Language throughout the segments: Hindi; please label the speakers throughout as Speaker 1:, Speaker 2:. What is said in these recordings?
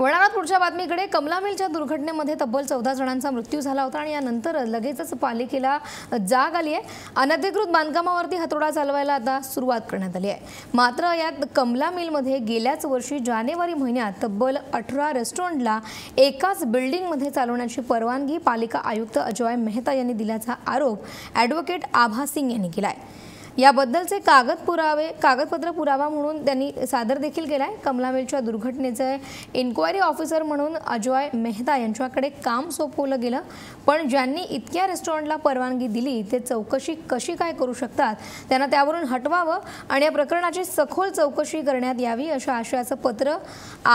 Speaker 1: वडाळात पुढच्या बातमीकडे कमला मिलच्या दुर्घटनेमध्ये तब्बल चौदा जणांचा मृत्यू झाला होता आणि यानंतर लगेचच पालिकेला जाग आली आहे अनधिकृत बांधकामावरती हातोडा चालवायला आता सुरुवात करण्यात आली आहे मात्र यात कमला मिलमध्ये गेल्याच वर्षी जानेवारी महिन्यात तब्बल अठरा रेस्टॉरंटला एकाच बिल्डिंगमध्ये चालवण्याची परवानगी पालिका आयुक्त अजॉय मेहता यांनी दिल्याचा आरोप ॲडव्होकेट आभा सिंग यांनी केला आहे याबद्दलचे कागद पुरावे कागदपत्र पुरावा म्हणून त्यांनी सादर देखील केला आहे कमलावेलच्या दुर्घटनेचे इन्क्वायरी ऑफिसर म्हणून अजॉय मेहता यांच्याकडे काम सोपवलं गेलं पण ज्यांनी इतक्या रेस्टॉरंटला परवानगी दिली ते चौकशी कशी काय करू शकतात त्यांना त्यावरून हटवावं आणि या प्रकरणाची सखोल चौकशी करण्यात यावी अशा आशयाचं पत्र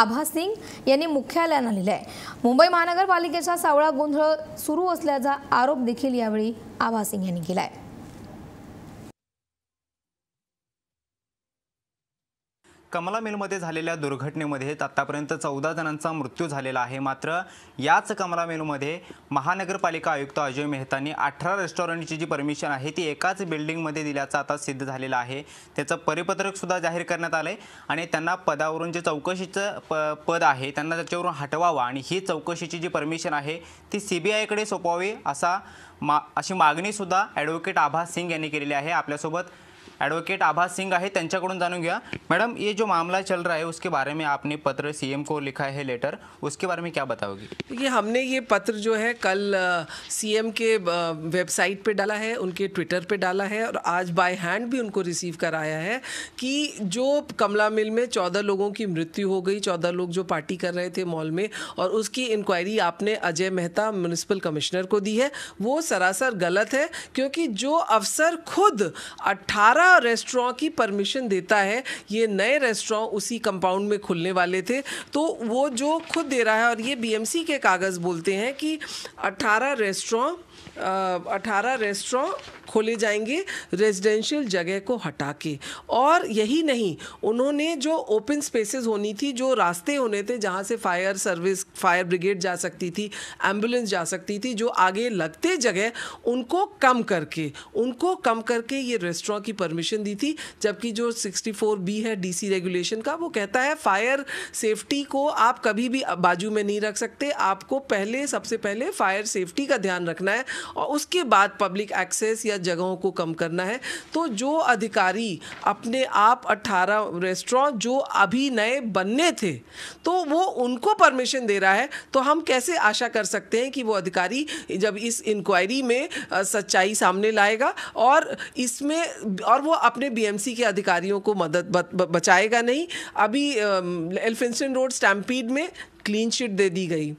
Speaker 1: आभा सिंग यांनी मुख्यालयानं लिहिलं आहे मुंबई महानगरपालिकेचा सावळा गोंधळ सुरू असल्याचा आरोप देखील यावेळी आभा सिंग यांनी केला आहे
Speaker 2: कमला मेलमध्ये झालेल्या दुर्घटनेमध्ये आत्तापर्यंत चौदा जणांचा मृत्यू झालेला आहे मात्र याच कमला मेलमध्ये महानगरपालिका आयुक्त अजय मेहतांनी अठरा रेस्टॉरंटची जी परमिशन आहे ती एकाच बिल्डिंगमध्ये दिल्याचं आता सिद्ध झालेलं आहे त्याचं परिपत्रकसुद्धा जाहीर करण्यात आलं आहे आणि त्यांना पदावरून जे चौकशीचं प पद आहे त्यांना त्याच्यावरून हटवावा आणि ही चौकशीची जी परमिशन आहे ती सी बी आयकडे सोपवावी असा मा अशी मागणीसुद्धा ॲडव्होकेट आभा सिंग यांनी केलेली आहे आपल्यासोबत एडवोकेट आभा सिंह है त्यांच्याकडून जाणून मैडम ये जो मामला चल रहा है उसके बारे में आपने पत्र सीएम को लिखा है लेटर उसके बारे में क्या बताओगी
Speaker 3: देखिए हमने ये पत्र जो है कल सीएम के वेबसाइट पे डाला है उनके ट्विटर पे डाला है और आज बाय हैंड भी उनको रिसीव कराया है कि जो कमला मिल में चौदह लोगों की मृत्यु हो गई चौदह लोग जो पार्टी कर रहे थे मॉल में और उसकी इंक्वायरी आपने अजय मेहता म्यूनिसिपल कमिश्नर को दी है वो सरासर गलत है क्योंकि जो अफसर खुद अट्ठारह रेस्टोरेंट की परमिशन देता है ये नए रेस्टोरेंट उसी कंपाउंड में खुलने वाले थे तो वो जो खुद दे रहा है और ये बीएमसी के कागज़ बोलते हैं कि 18 रेस्टोरेंट अठारह रेस्ट्रॉ खोले जाएंगे रेजिडेंशियल जगह को हटा के और यही नहीं उन्होंने जो ओपन स्पेसेस होनी थी जो रास्ते होने थे जहाँ से फायर सर्विस फायर ब्रिगेड जा सकती थी एम्बुलेंस जा सकती थी जो आगे लगते जगह उनको कम करके उनको कम करके ये रेस्ट्रॉ की परमिशन दी थी जबकि जो 64 बी है डीसी रेगुलेशन का वो कहता है फायर सेफ्टी को आप कभी भी बाजू में नहीं रख सकते आपको पहले सबसे पहले फायर सेफ्टी का ध्यान रखना है और उसके बाद पब्लिक एक्सेस या जगहों को कम करना है तो जो अधिकारी अपने आप 18 रेस्टोरेंट जो अभी नए बनने थे तो वो उनको परमिशन दे रहा है तो हम कैसे आशा कर सकते हैं कि वो अधिकारी जब इस इंक्वायरी में सच्चाई सामने लाएगा और इसमें और वो अपने बीएमसी के अधिकारियों को मदद बचाएगा नहीं अभी एल्फिनसन रोड स्टैम्पीड में क्लीन चिट दे दी गई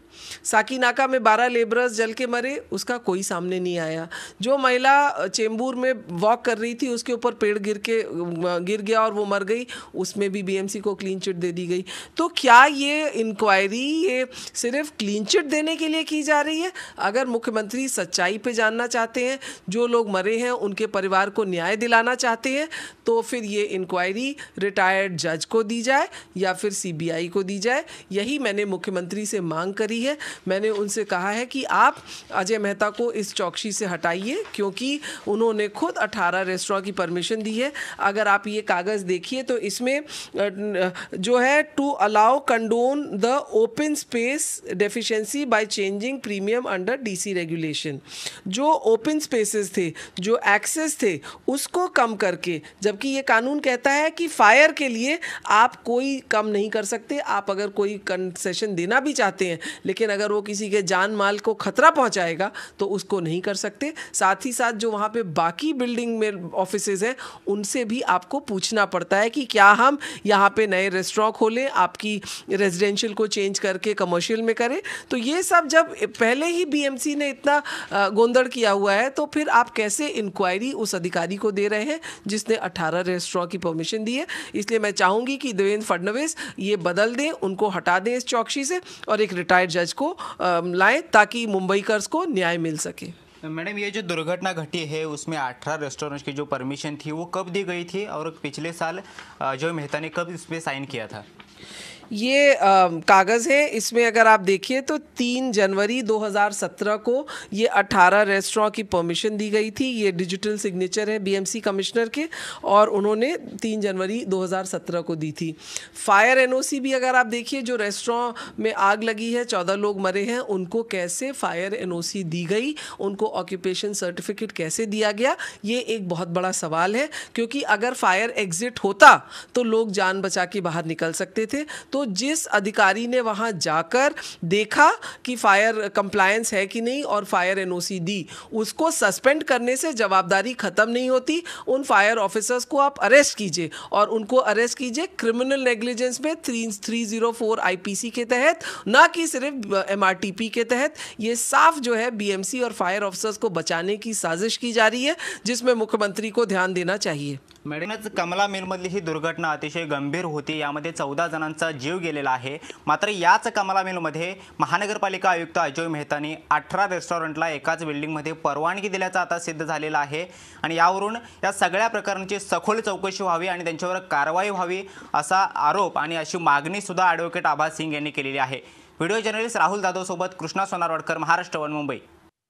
Speaker 3: साकीनाका में 12 लेबरर्स जल के मरे उसका कोई सामने नहीं आया जो महिला चेंबूर में वॉक कर रही थी उसके ऊपर पेड़ गिर के गिर गया और वो मर गई उसमें भी बीएमसी को क्लीन चिट दे दी गई तो क्या ये इंक्वायरी ये सिर्फ क्लीन चिट देने के लिए की जा रही है अगर मुख्यमंत्री सच्चाई पे जानना चाहते हैं जो लोग मरे हैं उनके परिवार को न्याय दिलाना चाहते हैं तो फिर ये इंक्वायरी रिटायर्ड जज को दी जाए या फिर सी को दी जाए यही मैंने मुख्यमंत्री से मांग करी है मैंने उनसे कहा है कि आप अजय मेहता को इस चौकसी से हटाइए क्योंकि उन्होंने खुद 18 रेस्टोरेंट की परमिशन दी है अगर आप ये कागज़ देखिए तो इसमें जो है to allow condone the open space deficiency by changing premium under DC regulation जो ओपन स्पेसेस थे जो एक्सेस थे उसको कम करके जबकि ये कानून कहता है कि फायर के लिए आप कोई कम नहीं कर सकते आप अगर कोई कंसेशन इंस्ट्रक्शन देना भी चाहते हैं लेकिन अगर वो किसी के जान माल को खतरा पहुंचाएगा तो उसको नहीं कर सकते साथ ही साथ जो वहाँ पे बाकी बिल्डिंग में ऑफिस हैं उनसे भी आपको पूछना पड़ता है कि क्या हम यहाँ पे नए रेस्टोरेंट खोलें आपकी रेजिडेंशियल को चेंज करके कमर्शियल में करें तो ये सब जब पहले ही बीएमसी ने इतना गोंदड़ किया हुआ है तो फिर आप कैसे इंक्वायरी उस अधिकारी को दे रहे हैं जिसने अठारह रेस्टोरेंट की परमिशन दी है इसलिए मैं चाहूँगी कि देवेंद्र फडनवीस ये बदल दें उनको हटा दें इस चौक साक्षी से और एक रिटायर्ड जज को लाए ताकि मुंबईकर्स को न्याय मिल सके
Speaker 2: मैडम ये जो दुर्घटना घटी है उसमें अठारह रेस्टोरेंट की जो परमिशन थी वो कब दी गई थी और
Speaker 3: पिछले साल जो मेहता ने कब इसमें साइन किया था ये कागज़ है इसमें अगर आप देखिए तो तीन जनवरी 2017 को ये 18 रेस्टोरों की परमिशन दी गई थी ये डिजिटल सिग्नेचर है बीएमसी कमिश्नर के और उन्होंने 3 जनवरी 2017 को दी थी फायर एनओसी भी अगर आप देखिए जो रेस्टोरों में आग लगी है 14 लोग मरे हैं उनको कैसे फायर एनओसी दी गई उनको ऑक्यूपेशन सर्टिफिकेट कैसे दिया गया ये एक बहुत बड़ा सवाल है क्योंकि अगर फायर एग्जिट होता तो लोग जान बचा के बाहर निकल सकते थे तो जिस अधिकारी ने वहाँ जाकर देखा कि फायर कंप्लायंस है कि नहीं और फायर एनओसी दी उसको सस्पेंड करने से जवाबदारी ख़त्म नहीं होती उन फायर ऑफिसर्स को आप अरेस्ट कीजिए और उनको अरेस्ट कीजिए क्रिमिनल नेग्लिजेंस में three three zero four I P C के तहत ना कि सिर्फ एम आर टी पी के तहत ये साफ जो है बी एम सी और फायर ऑफिसर्स को बचाने की साजिश की जा रही है जिसमें मुख्यमंत्री को ध्यान देना चाहिए मॅडमच कमला
Speaker 2: मिलमधली ही दुर्घटना अतिशय गंभीर होती यामध्ये चौदा जणांचा जीव गेलेला आहे मात्र याच कमला मिलमध्ये महानगरपालिका आयुक्त अजय मेहतानी अठरा रेस्टॉरंटला एकाच बिल्डिंगमध्ये परवानगी दिल्याचा आता सिद्ध झालेला आहे आणि यावरून या सगळ्या प्रकरणाची सखोल चौकशी व्हावी आणि त्यांच्यावर कारवाई व्हावी असा आरोप आणि अशी मागणीसुद्धा ॲडव्होकेट आभा सिंग यांनी केलेली आहे व्हिडिओ जर्नलिस्ट राहुल जाधवसोबत कृष्णा सोनारवाडकर महाराष्ट्र वन मुंबई